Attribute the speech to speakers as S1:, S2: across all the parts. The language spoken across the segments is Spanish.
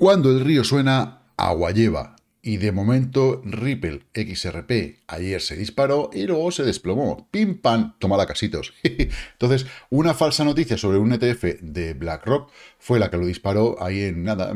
S1: Cuando el río suena, agua lleva. Y de momento Ripple XRP ayer se disparó y luego se desplomó. Pim pam, tomada casitos. Entonces, una falsa noticia sobre un ETF de BlackRock fue la que lo disparó ahí en nada.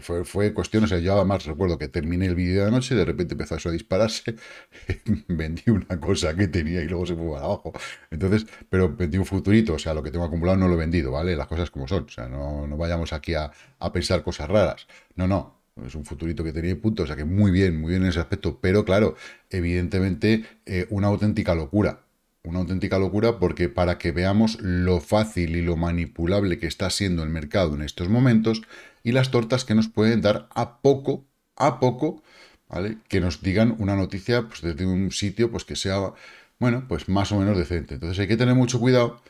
S1: fue, cuestión, o sea, yo además recuerdo que terminé el vídeo de anoche, de repente empezó eso a dispararse. vendí una cosa que tenía y luego se fue para abajo. Entonces, pero vendí un futurito, o sea, lo que tengo acumulado no lo he vendido, ¿vale? Las cosas como son. O sea, no, no vayamos aquí a, a pensar cosas raras. No, no, es un futurito que tenía y punto, o sea que muy bien, muy bien en ese aspecto, pero claro, evidentemente eh, una auténtica locura, una auténtica locura porque para que veamos lo fácil y lo manipulable que está siendo el mercado en estos momentos y las tortas que nos pueden dar a poco, a poco, ¿vale? Que nos digan una noticia pues, desde un sitio pues, que sea, bueno, pues más o menos decente. Entonces hay que tener mucho cuidado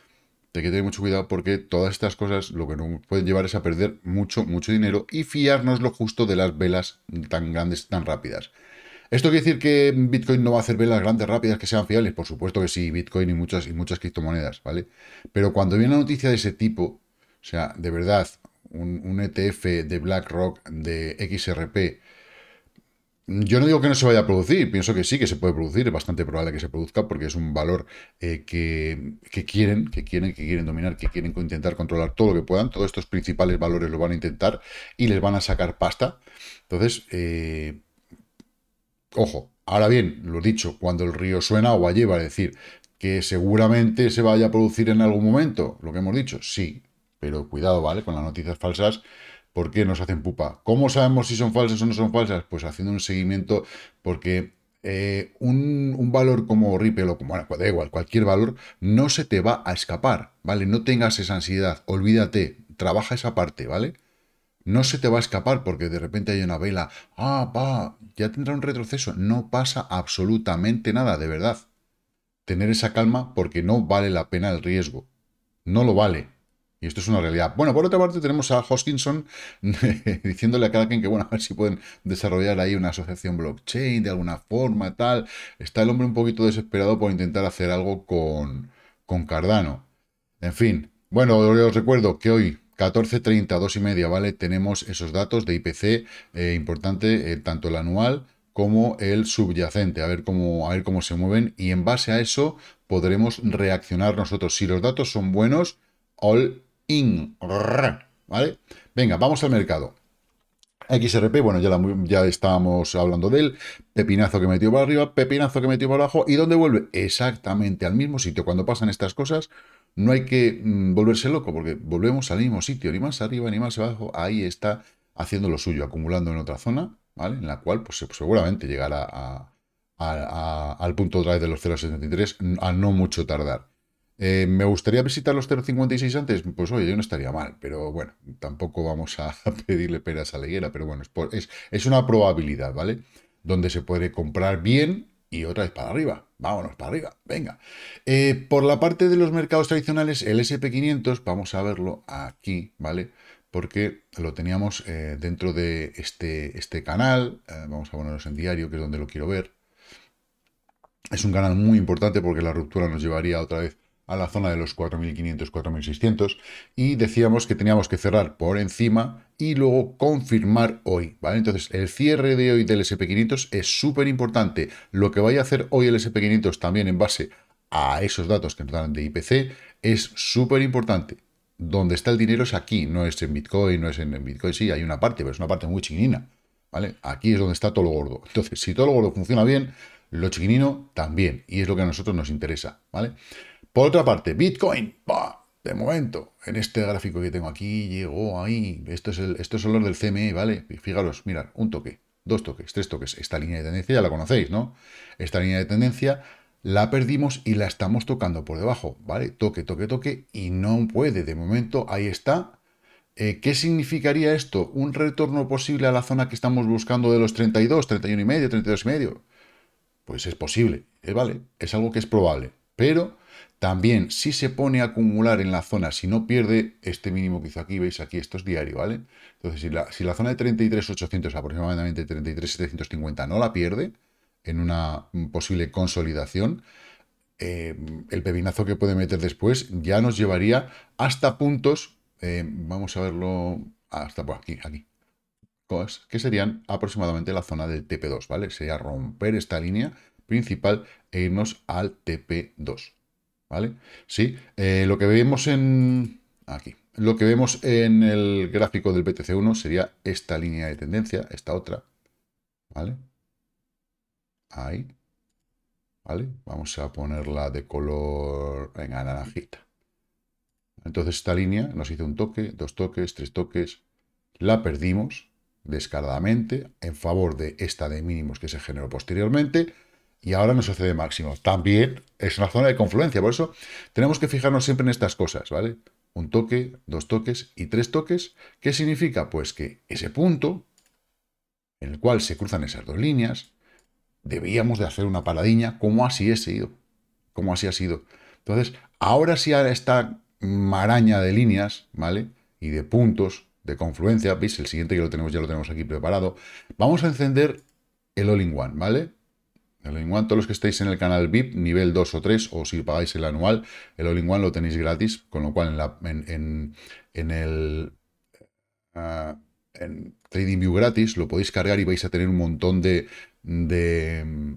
S1: hay que tener mucho cuidado porque todas estas cosas lo que nos pueden llevar es a perder mucho, mucho dinero y fiarnos lo justo de las velas tan grandes, tan rápidas. ¿Esto quiere decir que Bitcoin no va a hacer velas grandes, rápidas, que sean fiables? Por supuesto que sí, Bitcoin y muchas, y muchas criptomonedas, ¿vale? Pero cuando viene una noticia de ese tipo, o sea, de verdad, un, un ETF de BlackRock, de XRP, yo no digo que no se vaya a producir, pienso que sí, que se puede producir, es bastante probable que se produzca porque es un valor eh, que, quieren, que quieren, que quieren dominar, que quieren intentar controlar todo lo que puedan, todos estos principales valores lo van a intentar y les van a sacar pasta. Entonces, eh, ojo, ahora bien, lo dicho, cuando el río suena, agua lleva, a decir, que seguramente se vaya a producir en algún momento, lo que hemos dicho, sí, pero cuidado, ¿vale? Con las noticias falsas ¿Por qué nos hacen pupa? ¿Cómo sabemos si son falsas o no son falsas? Pues haciendo un seguimiento, porque eh, un, un, valor como Ripple o como, bueno, pues da igual, cualquier valor, no se te va a escapar, ¿vale? No tengas esa ansiedad, olvídate, trabaja esa parte, ¿vale? No se te va a escapar porque de repente hay una vela, ah, va, ya tendrá un retroceso. No pasa absolutamente nada, de verdad. Tener esa calma porque no vale la pena el riesgo. No lo vale. Y esto es una realidad. Bueno, por otra parte tenemos a Hoskinson diciéndole a cada quien que, bueno, a ver si pueden desarrollar ahí una asociación blockchain de alguna forma, tal. Está el hombre un poquito desesperado por intentar hacer algo con, con Cardano. En fin, bueno, os recuerdo que hoy 14.30, 2 y media, ¿vale? Tenemos esos datos de IPC eh, importante, eh, tanto el anual como el subyacente, a ver, cómo, a ver cómo se mueven y en base a eso podremos reaccionar nosotros. Si los datos son buenos, all ¿vale? Venga, vamos al mercado. XRP, bueno, ya, ya estábamos hablando de él, pepinazo que metió para arriba, pepinazo que metió para abajo, ¿y dónde vuelve? Exactamente al mismo sitio. Cuando pasan estas cosas, no hay que mm, volverse loco, porque volvemos al mismo sitio, ni más arriba, ni más abajo, ahí está haciendo lo suyo, acumulando en otra zona, ¿vale? En la cual, pues seguramente llegará al punto otra de los 0,73 a no mucho tardar. Eh, ¿Me gustaría visitar los 0.56 antes? Pues oye, yo no estaría mal, pero bueno, tampoco vamos a pedirle peras a la higuera, pero bueno, es, es, una probabilidad, ¿vale? Donde se puede comprar bien y otra vez para arriba. Vámonos para arriba, venga. Eh, por la parte de los mercados tradicionales, el SP500, vamos a verlo aquí, ¿vale? Porque lo teníamos eh, dentro de este, este canal, vamos a ponernos en diario, que es donde lo quiero ver. Es un canal muy importante porque la ruptura nos llevaría otra vez a la zona de los 4.500-4.600 y decíamos que teníamos que cerrar por encima y luego confirmar hoy, ¿vale? Entonces el cierre de hoy del SP500 es súper importante. Lo que vaya a hacer hoy el SP500 también en base a esos datos que nos dan de IPC es súper importante. Donde está el dinero es aquí, no es en Bitcoin, no es en, Bitcoin, sí, hay una parte, pero es una parte muy chiquinina, ¿vale? Aquí es donde está todo lo gordo. Entonces, si todo lo gordo funciona bien, lo chiquinino también, y es lo que a nosotros nos interesa, ¿vale? Por otra parte, Bitcoin, de momento, en este gráfico que tengo aquí, llegó ahí, esto es, el, esto es del CME, ¿vale? Fijaros, mirad, un toque, dos toques, tres toques, esta línea de tendencia ya la conocéis, ¿no? Esta línea de tendencia la perdimos y la estamos tocando por debajo, ¿vale? Toque, toque, toque, y no puede, de momento, ahí está, eh, ¿Qué significaría esto? ¿Un retorno posible a la zona que estamos buscando de los 32, 31 y medio, 32 y medio? Pues es posible, ¿eh? ¿vale? Es algo que es probable, pero también, si se pone a acumular en la zona, si no pierde este mínimo que hizo aquí, veis aquí, esto es diario, ¿vale? Entonces, si la, zona de 33.800, aproximadamente 33.750, no la pierde en una posible consolidación, eh, el pepinazo que puede meter después ya nos llevaría hasta puntos, eh, vamos a verlo hasta por aquí, aquí, que serían aproximadamente la zona del TP2, ¿vale? Sería romper esta línea principal e irnos al TP2. ¿Vale? Sí, eh, lo que vemos en... Aquí. Lo que vemos en el gráfico del BTC1 sería esta línea de tendencia, esta otra. ¿Vale? Ahí. ¿Vale? Vamos a ponerla de color... en naranjita. Entonces esta línea nos hizo un toque, dos toques, tres toques. La perdimos descaradamente en favor de esta de mínimos que se generó posteriormente y ahora nos sucede máximo. También es una zona de confluencia, por eso tenemos que fijarnos siempre en estas cosas, ¿vale? Un toque, dos toques y tres toques. ¿Qué significa? Pues que ese punto en el cual se cruzan esas dos líneas, debíamos de hacer una paradilla. como así ha sido. Como así ha sido. Entonces, ahora sí ahora esta maraña de líneas, ¿vale? Y de puntos, de confluencia, ¿veis? El siguiente que lo tenemos, ya lo tenemos aquí preparado. Vamos a encender el all-in-one, ¿vale? El todos los que estáis en el canal VIP, nivel 2 o 3, o si pagáis el anual, el all lo tenéis gratis, con lo cual en, el... Ah, en TradingView gratis, lo podéis cargar y vais a tener un montón de, de,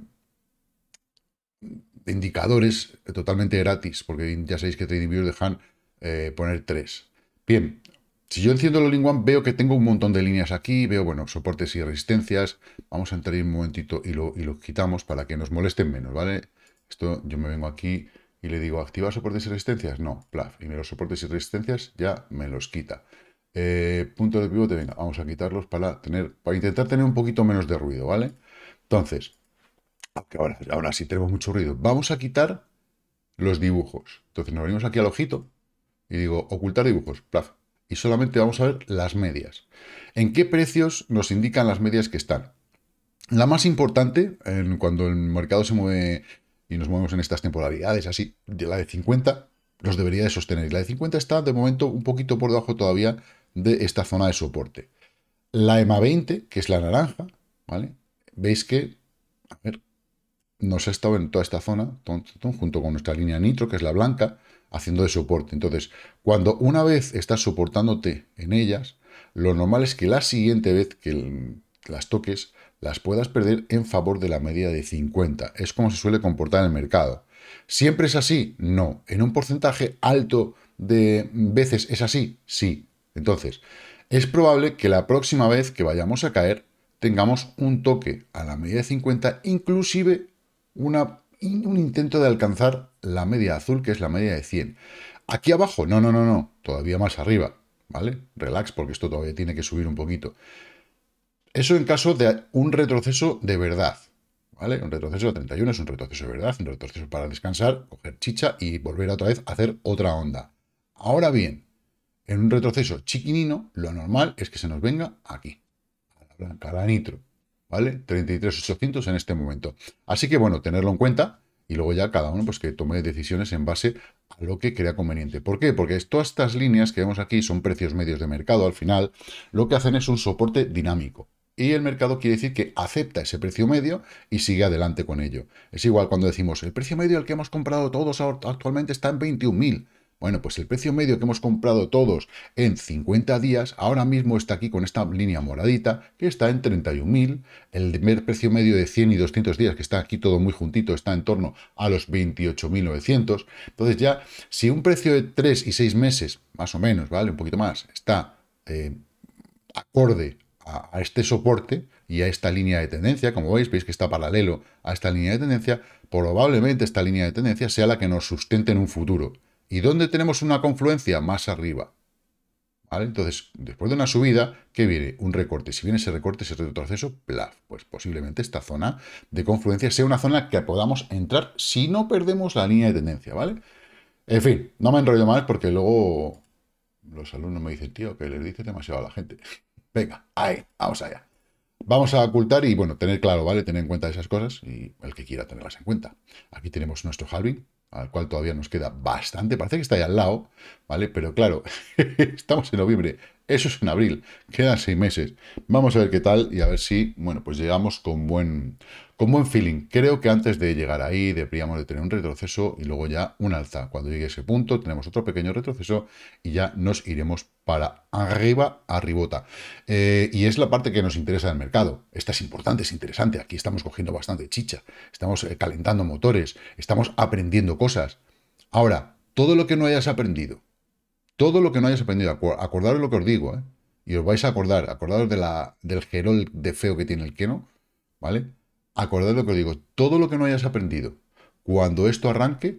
S1: indicadores totalmente gratis, porque ya sabéis que TradingView dejan eh, poner 3. Bien, si yo enciendo el One veo que tengo un montón de líneas aquí, veo, bueno, soportes y resistencias. Vamos a entrar ahí un momentito y lo, quitamos para que nos molesten menos, ¿vale? Esto yo me vengo aquí y le digo, activa soportes y resistencias? No, plaf. Y me los soportes y resistencias ya me los quita. Eh, punto de pivote, venga, vamos a quitarlos para tener, para intentar tener un poquito menos de ruido, ¿vale? Entonces, aunque ahora, ahora sí tenemos mucho ruido, vamos a quitar los dibujos. Entonces nos venimos aquí al ojito y digo, ocultar dibujos, plaf, y solamente vamos a ver las medias. ¿En qué precios nos indican las medias que están? La más importante, en cuando el mercado se mueve y nos movemos en estas temporalidades, así, de la de 50, los debería de sostener. La de 50 está de momento un poquito por debajo todavía de esta zona de soporte. La EMA 20, que es la naranja, ¿vale? Veis que, nos ha estado en toda esta zona, junto con nuestra línea nitro, que es la blanca, haciendo de soporte. Entonces, cuando una vez estás soportándote en ellas, lo normal es que la siguiente vez que las toques, las puedas perder en favor de la media de 50. Es como se suele comportar en el mercado. ¿Siempre es así? No. ¿En un porcentaje alto de veces es así? Sí. Entonces, es probable que la próxima vez que vayamos a caer tengamos un toque a la media de 50, inclusive una y un intento de alcanzar la media azul, que es la media de 100. Aquí abajo, no, no, no, no, todavía más arriba, ¿vale? Relax, porque esto todavía tiene que subir un poquito. Eso en caso de un retroceso de verdad, ¿vale? Un retroceso de 31 es un retroceso de verdad, un retroceso para descansar, coger chicha y volver otra vez a hacer otra onda. Ahora bien, en un retroceso chiquinino, lo normal es que se nos venga aquí, a la blanca, a la nitro. ¿vale? 33.800 en este momento. Así que, bueno, tenerlo en cuenta y luego ya cada uno pues que tome decisiones en base a lo que crea conveniente. ¿Por qué? Porque todas estas líneas que vemos aquí son precios medios de mercado al final, lo que hacen es un soporte dinámico. Y el mercado quiere decir que acepta ese precio medio y sigue adelante con ello. Es igual cuando decimos, el precio medio al que hemos comprado todos actualmente está en 21.000. Bueno, pues el precio medio que hemos comprado todos en 50 días, ahora mismo está aquí con esta línea moradita, que está en 31.000. El precio medio de 100 y 200 días, que está aquí todo muy juntito, está en torno a los 28.900. Entonces ya, si un precio de 3 y 6 meses, más o menos, ¿vale? Un poquito más, está eh, acorde a, a este soporte, y a esta línea de tendencia, como veis, veis que está paralelo a esta línea de tendencia, probablemente esta línea de tendencia sea la que nos sustente en un futuro. ¿Y dónde tenemos una confluencia? Más arriba. ¿Vale? Entonces, después de una subida, ¿qué viene? Un recorte. Si viene ese recorte, ese retroceso, Pues posiblemente esta zona de confluencia sea una zona que podamos entrar si no perdemos la línea de tendencia, ¿vale? En fin, no me enrollo más porque luego los alumnos me dicen, tío, que les dice demasiado a la gente. Venga, ahí, vamos allá. Vamos a ocultar y, bueno, tener claro, ¿vale? Tener en cuenta esas cosas y el que quiera tenerlas en cuenta. Aquí tenemos nuestro halving, al cual todavía nos queda bastante, parece que está ahí al lado, ¿vale? Pero claro, estamos en noviembre, eso es en abril, quedan seis meses. Vamos a ver qué tal y a ver si, bueno, pues llegamos con buen, con buen feeling. Creo que antes de llegar ahí deberíamos de tener un retroceso y luego ya un alza. Cuando llegue ese punto tenemos otro pequeño retroceso y ya nos iremos para arriba, arribota. Eh, y es la parte que nos interesa del mercado. Esta es importante, es interesante. Aquí estamos cogiendo bastante chicha, estamos eh, calentando motores, estamos aprendiendo cosas. Ahora, todo lo que no hayas aprendido todo lo que no hayas aprendido, acordaros lo que os digo, ¿eh? y os vais a acordar, acordaros de la, del gerol de feo que tiene el queno, ¿vale? Acordaros lo que os digo, todo lo que no hayas aprendido, cuando esto arranque,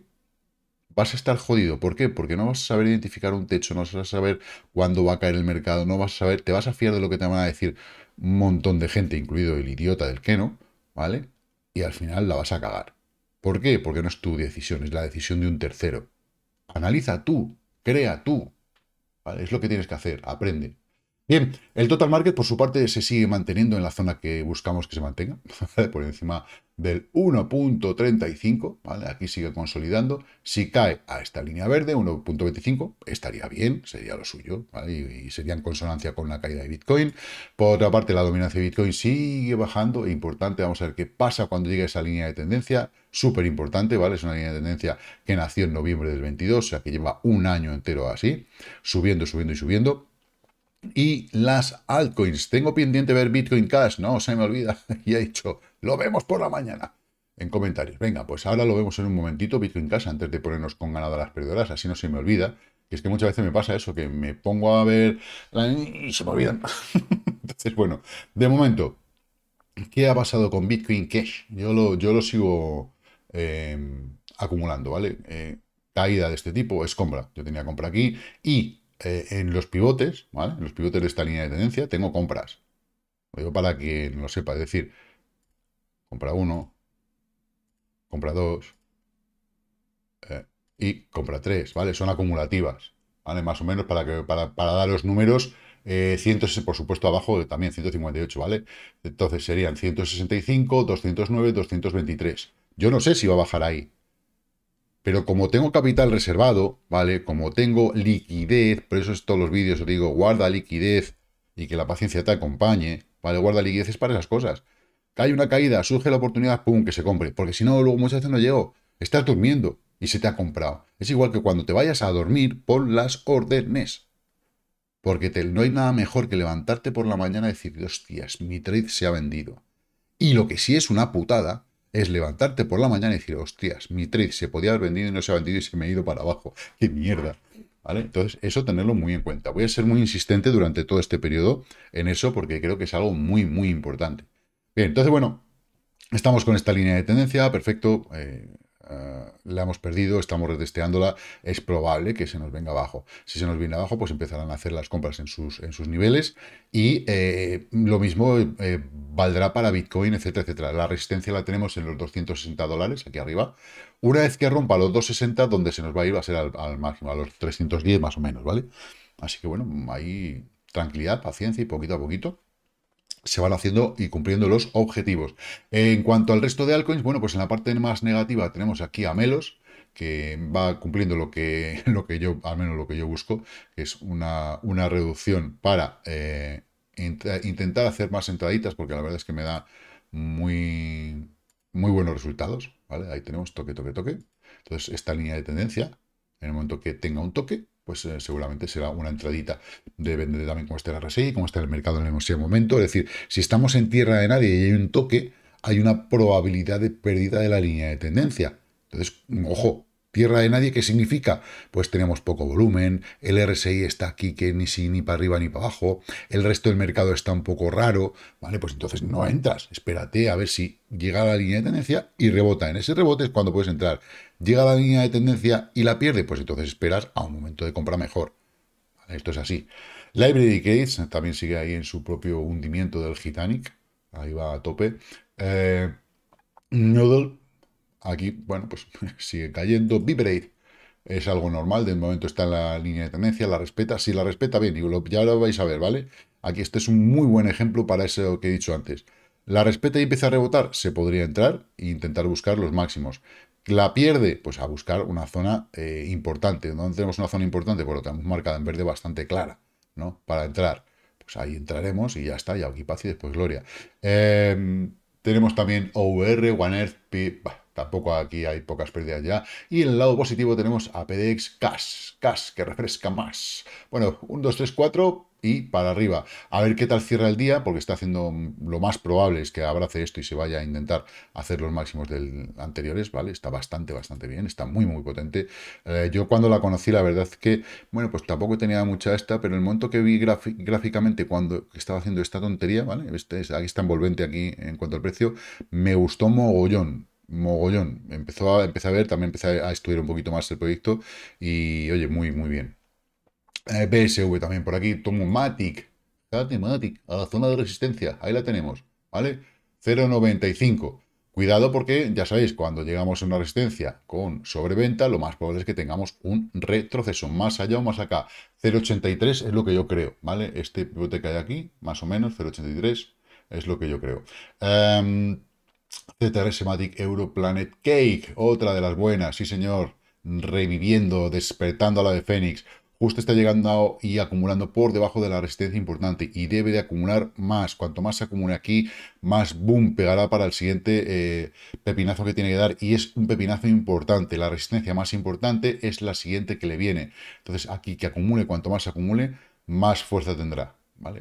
S1: vas a estar jodido. ¿Por qué? Porque no vas a saber identificar un techo, no vas a saber cuándo va a caer el mercado, no vas a saber, te vas a fiar de lo que te van a decir un montón de gente, incluido el idiota del queno, ¿vale? Y al final la vas a cagar. ¿Por qué? Porque no es tu decisión, es la decisión de un tercero. Analiza tú Crea tú. Es lo que tienes que hacer. Aprende. Bien, el total market por su parte se sigue manteniendo en la zona que buscamos que se mantenga, por encima del 1.35, ¿vale? aquí sigue consolidando, si cae a esta línea verde, 1.25, estaría bien, sería lo suyo, ¿vale? y, sería en consonancia con la caída de Bitcoin. Por otra parte, la dominancia de Bitcoin sigue bajando, e importante, vamos a ver qué pasa cuando llegue esa línea de tendencia, súper importante, ¿vale? Es una línea de tendencia que nació en noviembre del 22, o sea que lleva un año entero así, subiendo, subiendo y subiendo y las altcoins. Tengo pendiente ver Bitcoin Cash, no, se me olvida. y he dicho, lo vemos por la mañana en comentarios. Venga, pues ahora lo vemos en un momentito, Bitcoin Cash, antes de ponernos con las perdedoras, así no se me olvida. Y es que muchas veces me pasa eso, que me pongo a ver y se me olvidan. Entonces, bueno, de momento, ¿qué ha pasado con Bitcoin Cash? Yo lo, yo lo sigo eh, acumulando, ¿vale? Eh, caída de este tipo es compra. Yo tenía compra aquí y eh, en los pivotes, ¿vale? En los pivotes de esta línea de tendencia tengo compras. Lo digo para quien lo sepa, es decir, compra 1, compra 2 eh, y compra 3, ¿vale? Son acumulativas, ¿vale? Más o menos para, que, para, dar los números, eh, por supuesto abajo también 158, ¿vale? Entonces serían 165, 209, 223. Yo no sé si va a bajar ahí, pero como tengo capital reservado, ¿vale? Como tengo liquidez, por eso es todos los vídeos os digo, guarda liquidez y que la paciencia te acompañe, ¿vale? Guarda liquidez es para esas cosas. Cae una caída, surge la oportunidad, ¡pum!, que se compre. Porque si no, luego muchas veces no llego. Estás durmiendo y se te ha comprado. Es igual que cuando te vayas a dormir, pon las órdenes. Porque no hay nada mejor que levantarte por la mañana y decir, hostias, mi trade se ha vendido. Y lo que sí es una putada es levantarte por la mañana y decir, hostias, mi trade se podía haber vendido y no se ha vendido y se me ha ido para abajo. ¡Qué mierda! ¿Vale? Entonces, eso tenerlo muy en cuenta. Voy a ser muy insistente durante todo este periodo en eso porque creo que es algo muy, muy importante. Bien, entonces, bueno, estamos con esta línea de tendencia, perfecto. Eh, eh, la hemos perdido, estamos retesteándola, es probable que se nos venga abajo. Si se nos viene abajo, pues empezarán a hacer las compras en sus, en sus niveles y eh, lo mismo eh, valdrá para Bitcoin, etcétera, etcétera. La resistencia la tenemos en los 260 dólares, aquí arriba. Una vez que rompa los 260, donde se nos va a ir va a ser al, máximo, a los 310 más o menos, ¿vale? Así que bueno, ahí tranquilidad, paciencia y poquito a poquito se van haciendo y cumpliendo los objetivos. En cuanto al resto de altcoins, bueno, pues en la parte más negativa tenemos aquí a Melos, que va cumpliendo lo que, lo que yo, al menos lo que yo busco, que es una, una reducción para eh, intentar hacer más entraditas, porque la verdad es que me da muy, muy buenos resultados, Ahí tenemos toque, toque, toque. Entonces, esta línea de tendencia, en el momento que tenga un toque, pues eh, seguramente será una entradita. de de también como está el RSI, cómo está el mercado en ese momento. Es decir, si estamos en tierra de nadie y hay un toque, hay una probabilidad de pérdida de la línea de tendencia. Entonces, ojo, Tierra de nadie, ¿qué significa? Pues tenemos poco volumen, el RSI está aquí que ni si, ni para arriba ni para abajo, el resto del mercado está un poco raro, ¿vale? Pues entonces no entras, espérate a ver si llega a la línea de tendencia y rebota. En ese rebote es cuando puedes entrar. Llega a la línea de tendencia y la pierde, pues entonces esperas a un momento de compra mejor. ¿Vale? Esto es así. Library Gates también sigue ahí en su propio hundimiento del Titanic, ahí va a tope. Eh, Aquí, bueno, pues sigue cayendo. Vibrate es algo normal, de momento está en la línea de tendencia, la respeta, si la respeta bien, y ya lo vais a ver, ¿vale? Aquí este es un muy buen ejemplo para eso que he dicho antes. La respeta y empieza a rebotar, se podría entrar e intentar buscar los máximos. La pierde, pues a buscar una zona eh, importante. ¿Dónde tenemos una zona importante? Pues lo tenemos marcada en verde bastante clara, ¿no? Para entrar. Pues ahí entraremos y ya está, y aquí paz y después gloria. Em, tenemos también OVR, One Earth, P, Tampoco aquí hay pocas pérdidas ya. Y en el lado positivo tenemos a PDX Cash, Cash que refresca más. Bueno, 1, 2, 3, 4 y para arriba. A ver qué tal cierra el día, porque está haciendo mm, lo más probable es que abrace esto y se vaya a intentar hacer los máximos del anteriores, ¿vale? Está bastante, bastante bien, está muy, muy potente. Eh, yo cuando la conocí, la verdad que, bueno, pues tampoco tenía mucha esta, pero el momento que vi gráficamente cuando estaba haciendo esta tontería, ¿vale? Este aquí está envolvente aquí en cuanto al precio, me gustó mogollón mogollón. Empezó a, empecé a ver, también empecé a estudiar un poquito más el proyecto y, oye, muy, muy bien. Eh, PSV también por aquí, tomo Matic, Matic, a la zona de resistencia, ahí la tenemos, ¿vale? 0,95. Cuidado porque, ya sabéis, cuando llegamos a una resistencia con sobreventa, lo más probable es que tengamos un retroceso, más allá o más acá. 0,83 es lo que yo creo, ¿vale? Este pivote que hay aquí, más o menos, 0,83 es lo que yo creo. Em, Sematic Matic Europlanet Cake, otra de las buenas, sí señor, reviviendo, despertando a la de Fénix. Justo está llegando y acumulando por debajo de la resistencia importante y debe de acumular más. Cuanto más se acumule aquí, más boom pegará para el siguiente eh, pepinazo que tiene que dar y es un pepinazo importante. La resistencia más importante es la siguiente que le viene. Entonces aquí que acumule, cuanto más se acumule, más fuerza tendrá.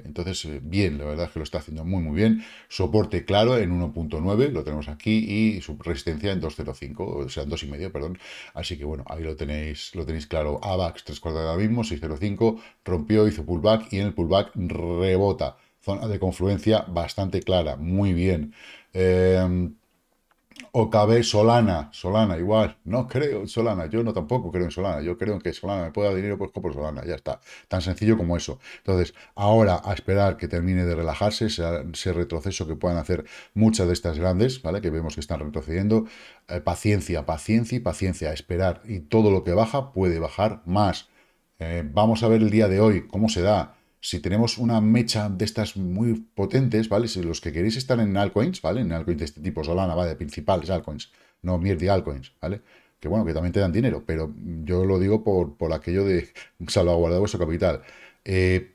S1: Entonces, eh, bien, la verdad es que lo está haciendo muy, muy bien. Soporte claro en 1.9, lo tenemos aquí, y su resistencia en 2.05, o sea, en 2.5, perdón. Así que, bueno, ahí lo tenéis lo tenéis claro. AVAX, tres cuartos ahora mismo, 6.05, rompió, hizo pullback, y en el pullback rebota. Zona de confluencia bastante clara, muy bien. Eh, o cabe Solana, Solana igual, no creo en Solana, yo no tampoco creo en Solana, yo creo que Solana me pueda dar dinero, pues compro Solana, ya está, tan sencillo como eso. Entonces, ahora a esperar que termine de relajarse, ese, retroceso que puedan hacer muchas de estas grandes, ¿vale? Que vemos que están retrocediendo, eh, paciencia, paciencia y paciencia, esperar, y todo lo que baja puede bajar más. Eh, vamos a ver el día de hoy, cómo se da, si tenemos una mecha de estas muy potentes, ¿vale? Si los que queréis estar en altcoins, ¿vale? En altcoins de este tipo, Solana, ¿vale? De principales altcoins, no mierdi altcoins, ¿vale? Que bueno, que también te dan dinero, pero yo lo digo por, por aquello de salvaguardar vuestro capital. Eh,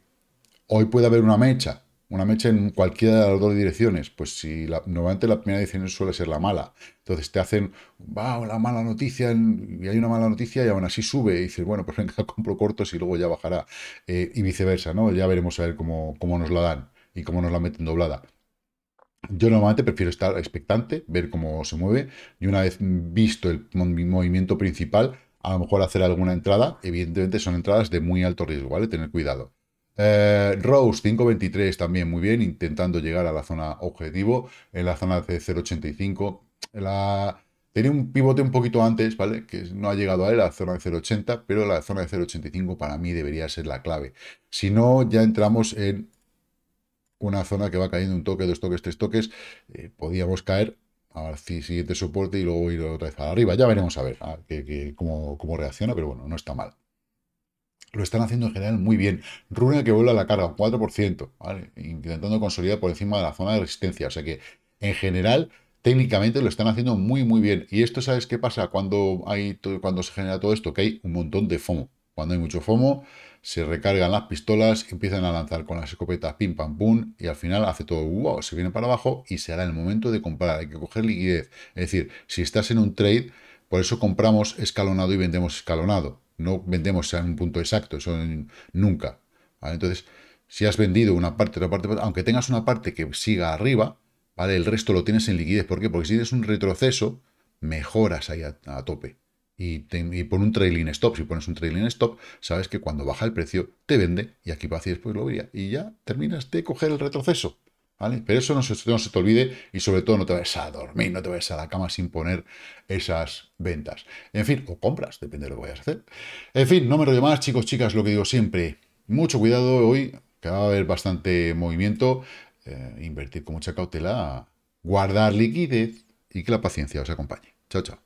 S1: hoy puede haber una mecha una mecha en cualquiera de las dos direcciones, pues si la, normalmente la primera dirección suele ser la mala. Entonces te hacen, va, la mala noticia, y hay una mala noticia y aún así sube. Y dices, bueno, pues venga, compro cortos y luego ya bajará. Eh, y viceversa, ¿no? Ya veremos a ver cómo, cómo nos la dan y cómo nos la meten doblada. Yo normalmente prefiero estar expectante, ver cómo se mueve y una vez visto el movimiento principal, a lo mejor hacer alguna entrada. Evidentemente son entradas de muy alto riesgo, ¿vale? Tener cuidado. Eh, Rose 5.23 también muy bien, intentando llegar a la zona objetivo, en la zona de 0.85. La... Tenía un pivote un poquito antes, ¿vale? Que no ha llegado a la zona de 0.80, pero la zona de 0.85 para mí debería ser la clave. Si no, ya entramos en una zona que va cayendo un toque, dos toques, tres toques. Eh, podíamos caer si siguiente soporte y luego ir otra vez para arriba. Ya veremos a ver, cómo reacciona, pero bueno, no está mal lo están haciendo en general muy bien. Runa que vuelve a la carga, 4%, ¿vale? intentando consolidar por encima de la zona de resistencia. O sea que, en general, técnicamente lo están haciendo muy, muy bien. Y esto, ¿sabes qué pasa cuando, hay cuando se genera todo esto? Que hay un montón de FOMO. Cuando hay mucho FOMO, se recargan las pistolas, empiezan a lanzar con las escopetas, pim, pam, pum, y al final hace todo, wow, se viene para abajo y será el momento de comprar, hay que coger liquidez. Es decir, si estás en un trade, por eso compramos escalonado y vendemos escalonado. No vendemos en un punto exacto, eso nunca. Entonces, si has vendido una parte, otra parte, aunque tengas una parte que siga arriba, ¿vale? El resto lo tienes en liquidez. ¿Por qué? Porque si tienes un retroceso, mejoras ahí a, tope. Y, pon un trailing stop. Si pones un trailing stop, sabes que cuando baja el precio, te vende y aquí va y después lo vería. Y ya terminas de coger el retroceso. Pero eso no se, te olvide y sobre todo no te vayas a dormir, no te vayas a la cama sin poner esas ventas. En fin, o compras, depende de lo que vayas a hacer. En fin, no me rollo más, chicos, chicas, lo que digo siempre, mucho cuidado hoy, que va a haber bastante movimiento, eh, invertir con mucha cautela, guardar liquidez y que la paciencia os acompañe. Chao, chao.